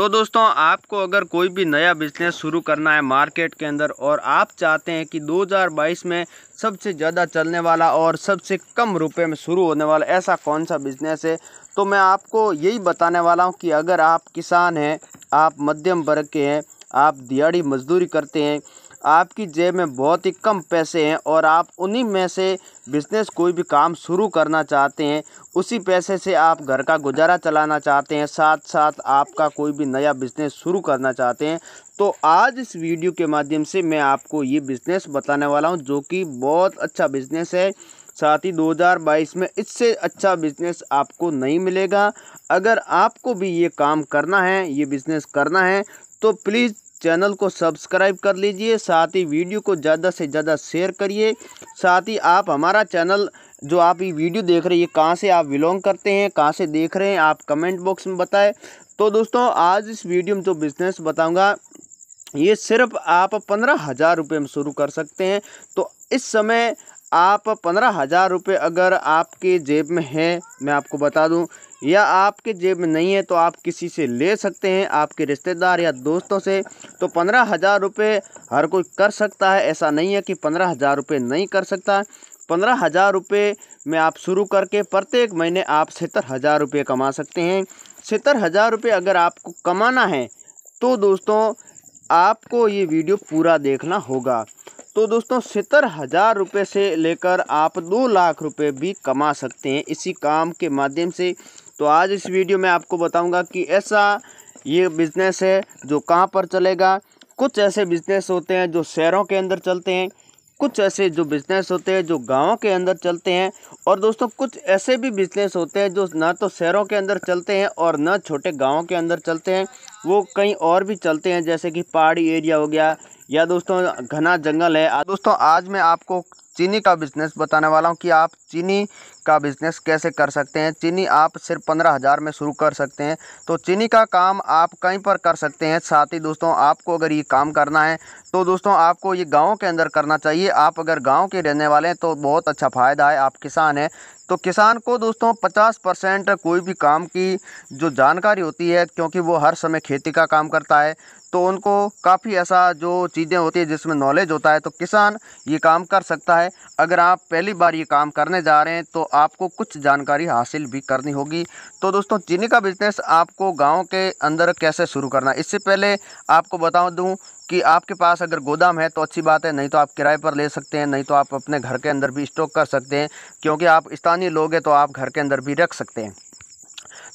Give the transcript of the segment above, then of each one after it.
तो दोस्तों आपको अगर कोई भी नया बिजनेस शुरू करना है मार्केट के अंदर और आप चाहते हैं कि 2022 में सबसे ज़्यादा चलने वाला और सबसे कम रुपए में शुरू होने वाला ऐसा कौन सा बिज़नेस है तो मैं आपको यही बताने वाला हूँ कि अगर आप किसान हैं आप मध्यम वर्ग के हैं आप दिहाड़ी मजदूरी करते हैं आपकी जेब में बहुत ही कम पैसे हैं और आप उन्हीं में से बिज़नेस कोई भी काम शुरू करना चाहते हैं उसी पैसे से आप घर का गुजारा चलाना चाहते हैं साथ साथ आपका कोई भी नया बिज़नेस शुरू करना चाहते हैं तो आज इस वीडियो के माध्यम से मैं आपको ये बिज़नेस बताने वाला हूँ जो कि बहुत अच्छा बिज़नेस है साथ ही 2022 में इससे अच्छा बिज़नेस आपको नहीं मिलेगा अगर आपको भी ये काम करना है ये बिज़नेस करना है तो प्लीज़ चैनल को सब्सक्राइब कर लीजिए साथ ही वीडियो को ज़्यादा से ज़्यादा शेयर करिए साथ ही आप हमारा चैनल जो आप ये वीडियो देख रहे हैं कहाँ से आप बिलोंग करते हैं कहाँ से देख रहे हैं आप कमेंट बॉक्स में बताएं तो दोस्तों आज इस वीडियो में जो बिज़नेस बताऊंगा ये सिर्फ आप पंद्रह हज़ार रुपये में शुरू कर सकते हैं तो इस समय आप पंद्रह हज़ार रुपये अगर आपके जेब में है मैं आपको बता दूं या आपके जेब में नहीं है तो आप किसी से ले सकते हैं आपके रिश्तेदार या दोस्तों से तो पंद्रह हज़ार रुपये हर कोई कर सकता है ऐसा नहीं है कि पंद्रह हज़ार रुपये नहीं कर सकता पंद्रह हज़ार रुपये में आप शुरू करके प्रत्येक महीने आप सत्तर हज़ार रुपये कमा सकते हैं सत्तर हज़ार रुपये अगर आपको कमाना है तो दोस्तों आपको ये वीडियो पूरा देखना होगा तो दोस्तों सत्तर हज़ार रुपये से लेकर आप दो लाख रुपए भी कमा सकते हैं इसी काम के माध्यम से तो आज इस वीडियो में आपको बताऊंगा कि ऐसा ये बिज़नेस है जो कहाँ पर चलेगा कुछ ऐसे बिज़नेस होते हैं जो शहरों के अंदर चलते हैं कुछ ऐसे जो बिज़नेस होते हैं जो गाँव के अंदर चलते हैं और दोस्तों कुछ ऐसे भी बिज़नेस होते हैं जो ना तो शहरों के अंदर चलते हैं और ना छोटे गाँव के अंदर चलते हैं वो कहीं और भी चलते हैं जैसे कि पहाड़ी एरिया हो गया या दोस्तों घना जंगल है दोस्तों आज मैं आपको चीनी का बिज़नेस बताने वाला हूँ कि आप चीनी का बिज़नेस कैसे कर सकते हैं चीनी आप सिर्फ पंद्रह हज़ार में शुरू कर सकते हैं तो चीनी का काम आप कहीं पर कर सकते हैं साथ ही दोस्तों आपको अगर ये काम करना है तो दोस्तों आपको ये गाँव के अंदर करना चाहिए आप अगर गाँव के रहने वाले हैं तो बहुत अच्छा फ़ायदा है आप किसान हैं तो किसान को दोस्तों पचास परसेंट कोई भी काम की जो जानकारी होती है क्योंकि वो हर समय खेती का काम करता है तो उनको काफ़ी ऐसा जो चीज़ें होती है जिसमें नॉलेज होता है तो किसान ये काम कर सकता है अगर आप पहली बार ये काम करने जा रहे हैं तो आपको कुछ जानकारी हासिल भी करनी होगी तो दोस्तों चीनी का बिज़नेस आपको गाँव के अंदर कैसे शुरू करना इससे पहले आपको बता दूँ कि आपके पास अगर गोदाम है तो अच्छी बात है नहीं तो आप किराए पर ले सकते हैं नहीं तो आप अपने घर के अंदर भी स्टॉक कर सकते हैं क्योंकि आप स्थानीय लोग हैं तो आप घर के अंदर भी रख सकते हैं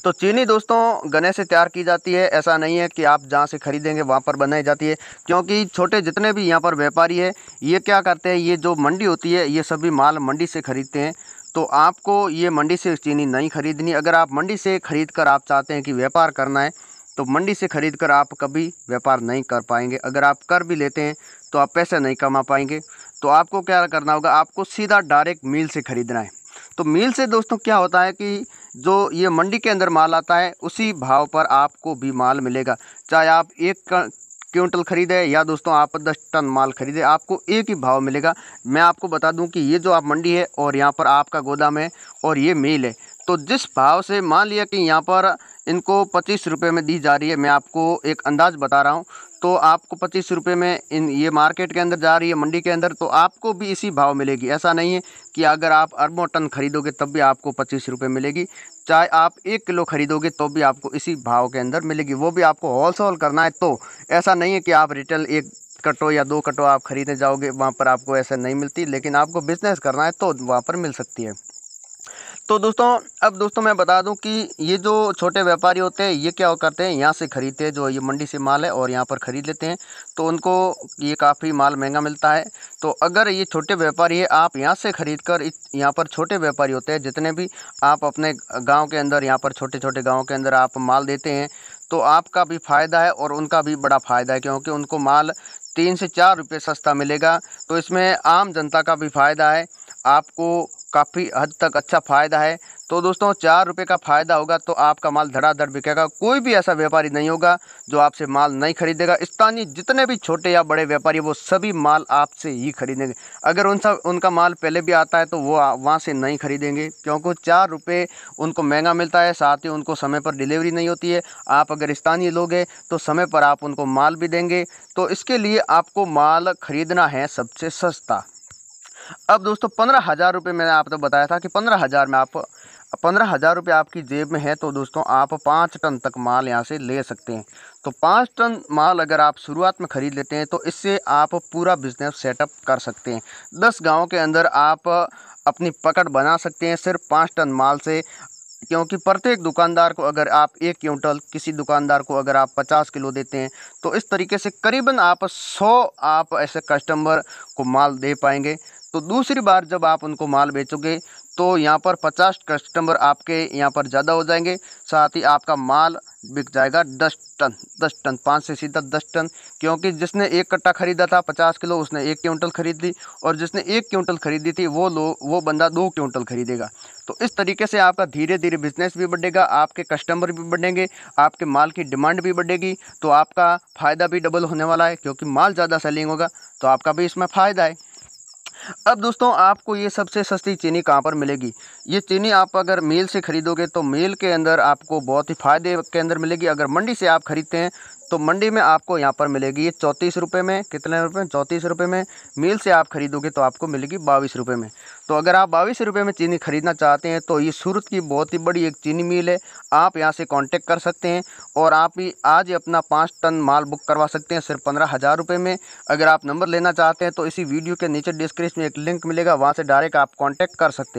तो चीनी दोस्तों गन्ने से तैयार की जाती है ऐसा नहीं है कि आप जहाँ से खरीदेंगे वहाँ पर बनाई जाती है क्योंकि छोटे जितने भी यहाँ पर व्यापारी है ये क्या करते हैं ये जो मंडी होती है ये सभी माल मंडी से खरीदते हैं तो आपको ये मंडी से चीनी नहीं खरीदनी अगर आप मंडी से खरीद कर आप चाहते हैं कि व्यापार करना है तो मंडी से खरीद कर आप कभी व्यापार नहीं कर पाएंगे अगर आप कर भी लेते हैं तो आप पैसे नहीं कमा पाएंगे तो आपको क्या करना होगा आपको सीधा डायरेक्ट मील से ख़रीदना है तो मील से दोस्तों क्या होता है कि जो ये मंडी के अंदर माल आता है उसी भाव पर आपको भी माल मिलेगा चाहे आप एक क्विंटल खरीदे या दोस्तों आप दस टन माल खरीदे आपको एक ही भाव मिलेगा मैं आपको बता दूं कि ये जो आप मंडी है और यहाँ पर आपका गोदाम है और ये मेल है तो जिस भाव से मान लिया कि यहाँ पर इनको पच्चीस रुपये में दी जा रही है मैं आपको एक अंदाज़ बता रहा हूँ तो आपको पच्चीस रुपये में इन ये मार्केट के अंदर जा रही है मंडी के अंदर तो आपको भी इसी भाव मिलेगी ऐसा नहीं है कि अगर आप अरबों टन खरीदोगे तब भी आपको पच्चीस रुपये मिलेगी चाहे आप एक किलो खरीदोगे तो भी आपको इसी भाव के अंदर मिलेगी वो भी आपको सेल करना है तो ऐसा नहीं है कि आप रिटेल एक कटो या दो कटो आप खरीदने जाओगे वहाँ पर आपको ऐसा नहीं मिलती लेकिन आपको बिज़नेस करना है तो वहाँ पर मिल सकती है तो दोस्तों अब दोस्तों मैं बता दूं कि ये जो छोटे व्यापारी होते हैं ये क्या करते हैं यहाँ से ख़रीदते हैं जो ये मंडी से माल है और यहाँ पर ख़रीद लेते हैं तो उनको ये काफ़ी माल महंगा मिलता है तो अगर ये छोटे व्यापारी है आप यहाँ से ख़रीद कर यहाँ पर छोटे व्यापारी होते हैं जितने भी आप अपने गाँव के अंदर यहाँ पर छोटे छोटे गाँव के अंदर आप माल देते हैं तो आपका भी फ़ायदा है और उनका भी बड़ा फ़ायदा है क्योंकि उनको माल तीन से चार रुपये सस्ता मिलेगा तो इसमें आम जनता का भी फ़ायदा है आपको काफ़ी हद तक अच्छा फ़ायदा है तो दोस्तों चार रुपये का फ़ायदा होगा तो आपका माल धड़ाधड़ बिकेगा कोई भी ऐसा व्यापारी नहीं होगा जो आपसे माल नहीं खरीदेगा स्थानीय जितने भी छोटे या बड़े व्यापारी वो सभी माल आपसे ही खरीदेंगे अगर उन सब उनका माल पहले भी आता है तो वो वहाँ से नहीं खरीदेंगे क्योंकि चार रुपये उनको महंगा मिलता है साथ ही उनको समय पर डिलीवरी नहीं होती है आप अगर स्थानीय लोग हैं तो समय पर आप उनको माल भी देंगे तो इसके लिए आपको माल खरीदना है सबसे सस्ता अब दोस्तों पंद्रह हज़ार रुपये मैंने आपको तो बताया था कि पंद्रह हज़ार में आप पंद्रह हज़ार रुपये आपकी जेब में है तो दोस्तों आप पाँच टन तक माल यहाँ से ले सकते हैं तो पाँच टन माल अगर आप शुरुआत में ख़रीद लेते हैं तो इससे आप पूरा बिजनेस सेटअप कर सकते हैं दस गाँव के अंदर आप अपनी पकड़ बना सकते हैं सिर्फ पाँच टन माल से क्योंकि प्रत्येक दुकानदार को अगर आप एक क्विंटल किसी दुकानदार को अगर आप 50 किलो देते हैं तो इस तरीके से करीबन आप 100 आप ऐसे कस्टमर को माल दे पाएंगे तो दूसरी बार जब आप उनको माल बेचोगे तो यहाँ पर पचास कस्टमर आपके यहाँ पर ज़्यादा हो जाएंगे साथ ही आपका माल बिक जाएगा दस टन दस टन पाँच से सीधा दस टन क्योंकि जिसने एक कट्टा खरीदा था पचास किलो उसने एक क्विंटल खरीद ली और जिसने एक क्विंटल खरीदी थी वो लो वो बंदा दो क्विंटल खरीदेगा तो इस तरीके से आपका धीरे धीरे बिजनेस भी बढ़ेगा आपके कस्टमर भी बढ़ेंगे आपके माल की डिमांड भी बढ़ेगी तो आपका फ़ायदा भी डबल होने वाला है क्योंकि माल ज़्यादा सेलिंग होगा तो आपका भी इसमें फ़ायदा है अब दोस्तों आपको ये सबसे सस्ती चीनी कहाँ पर मिलेगी ये चीनी आप अगर मेल से ख़रीदोगे तो मेल के अंदर आपको बहुत ही फ़ायदे के अंदर मिलेगी अगर मंडी से आप ख़रीदते हैं तो मंडी में आपको यहाँ पर मिलेगी ये चौंतीस रुपये में कितने रुपये में चौंतीस रुपये में मील से आप खरीदोगे तो आपको मिलेगी बाईस रुपये में तो अगर आप बाईस रुपये में चीनी खरीदना चाहते हैं तो ये सूरत की बहुत ही बड़ी एक चीनी मील है आप यहाँ से कांटेक्ट कर सकते हैं और आप ही आज अपना पाँच टन माल बुक करवा सकते हैं सिर्फ पंद्रह हज़ार रुपये में अगर आप नंबर लेना चाहते हैं तो इसी वीडियो के नीचे डिस्क्रिप्शन में एक लिंक मिलेगा वहाँ से डायरेक्ट आप कॉन्टैक्ट कर सकते हैं